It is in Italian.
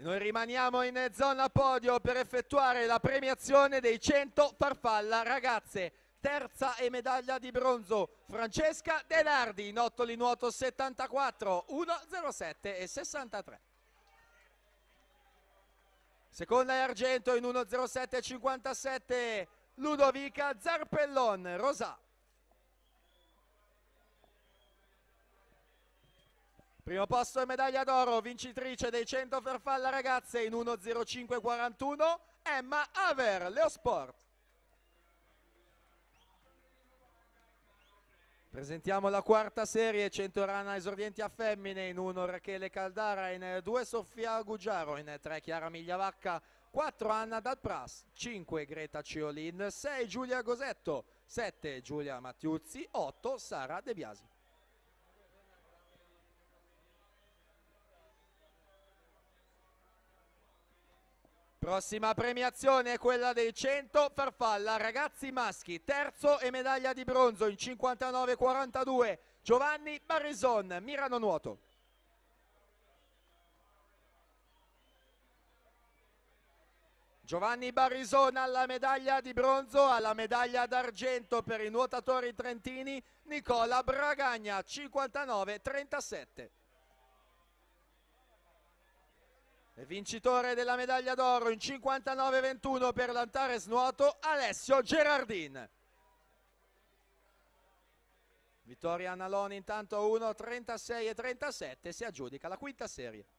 Noi rimaniamo in zona podio per effettuare la premiazione dei 100 farfalla ragazze. Terza e medaglia di bronzo Francesca in ottoli nuoto 74, 1,07 e 63. Seconda e argento in 1,07 e 57 Ludovica Zarpellon, Rosà. Primo posto e medaglia d'oro, vincitrice dei 100 farfalla ragazze in 1.05.41, Emma Aver, Leo Sport. Presentiamo la quarta serie, 100 rana esordienti a femmine, in 1 Rachele Caldara, in 2 Sofia Gugiaro, in 3 Chiara Migliavacca, 4 Anna Dalpras, 5 Greta Ciolin, 6 Giulia Gosetto, 7 Giulia Mattiuzzi, 8 Sara De Biasi. Prossima premiazione è quella dei 100 farfalla ragazzi maschi, terzo e medaglia di bronzo in 59-42 Giovanni Barison, Mirano Nuoto. Giovanni Barison alla medaglia di bronzo, alla medaglia d'argento per i nuotatori trentini, Nicola Bragagna 59-37. Il vincitore della medaglia d'oro in 59-21 per l'Antares Nuoto, Alessio Gerardin. Vittoria Analoni intanto 1, 36 37 si aggiudica la quinta serie.